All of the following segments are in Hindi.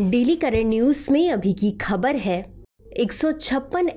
डेली करंट न्यूज में अभी की खबर है एक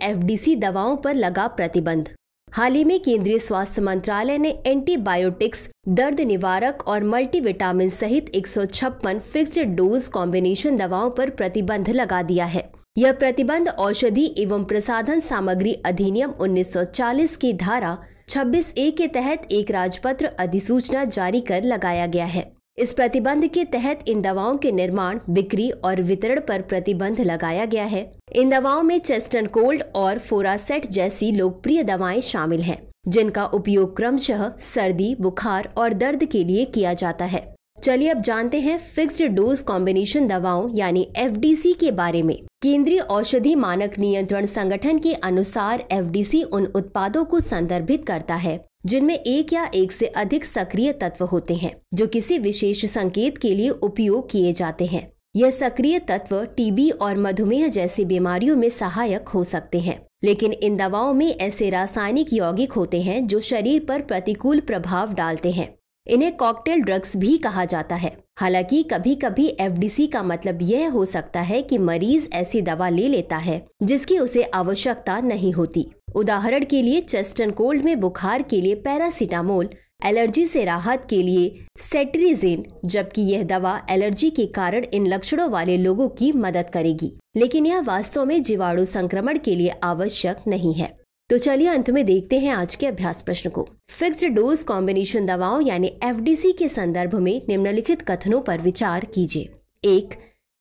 एफडीसी दवाओं पर लगा प्रतिबंध हाल ही में केंद्रीय स्वास्थ्य मंत्रालय ने एंटीबायोटिक्स दर्द निवारक और मल्टीविटामिन सहित एक फिक्स्ड डोज कॉम्बिनेशन दवाओं पर प्रतिबंध लगा दिया है यह प्रतिबंध औषधि एवं प्रसाधन सामग्री अधिनियम 1940 की धारा 26 ए के तहत एक राजपत्र अधिसूचना जारी कर लगाया गया है इस प्रतिबंध के तहत इन दवाओं के निर्माण बिक्री और वितरण पर प्रतिबंध लगाया गया है इन दवाओं में चेस्टन कोल्ड और फोरासेट जैसी लोकप्रिय दवाएं शामिल हैं जिनका उपयोग क्रमशः सर्दी बुखार और दर्द के लिए किया जाता है चलिए अब जानते हैं फिक्स्ड डोज कॉम्बिनेशन दवाओं यानी एफ के बारे में केंद्रीय औषधि मानक नियंत्रण संगठन के अनुसार एफ उन उत्पादों को संदर्भित करता है जिनमें एक या एक से अधिक सक्रिय तत्व होते हैं जो किसी विशेष संकेत के लिए उपयोग किए जाते हैं यह सक्रिय तत्व टीबी और मधुमेह जैसी बीमारियों में सहायक हो सकते हैं लेकिन इन दवाओं में ऐसे रासायनिक यौगिक होते हैं जो शरीर पर प्रतिकूल प्रभाव डालते हैं इन्हें कॉकटेल ड्रग्स भी कहा जाता है हालांकि कभी कभी एफ का मतलब यह हो सकता है कि मरीज ऐसी दवा ले लेता है जिसकी उसे आवश्यकता नहीं होती उदाहरण के लिए चेस्टन कोल्ड में बुखार के लिए पैरासीटामोल एलर्जी से राहत के लिए सेट्रीजेन जबकि यह दवा एलर्जी के कारण इन लक्षणों वाले लोगों की मदद करेगी लेकिन यह वास्तव में जीवाणु संक्रमण के लिए आवश्यक नहीं है तो चलिए अंत में देखते हैं आज के अभ्यास प्रश्न को फिक्स्ड डोज कॉम्बिनेशन दवाओं यानी एफ के संदर्भ में निम्नलिखित कथनों पर विचार कीजिए एक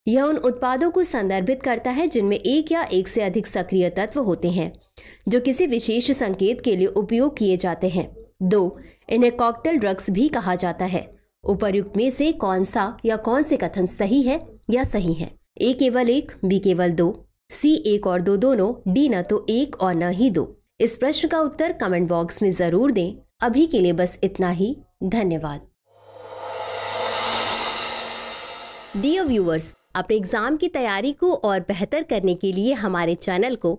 यह उन उत्पादों को संदर्भित करता है जिनमें एक या एक से अधिक सक्रिय तत्व होते हैं जो किसी विशेष संकेत के लिए उपयोग किए जाते हैं दो इन्हें कॉकटेल ड्रग्स भी कहा जाता है उपरयुक्त में से कौन सा या कौन से कथन सही है या सही है ए केवल एक बी केवल दो सी एक और दो दोनों डी न तो एक और न ही दो इस प्रश्न का उत्तर कमेंट बॉक्स में जरूर दें अभी के लिए बस इतना ही धन्यवाद डियर व्यूअर्स अपने एग्जाम की तैयारी को और बेहतर करने के लिए हमारे चैनल को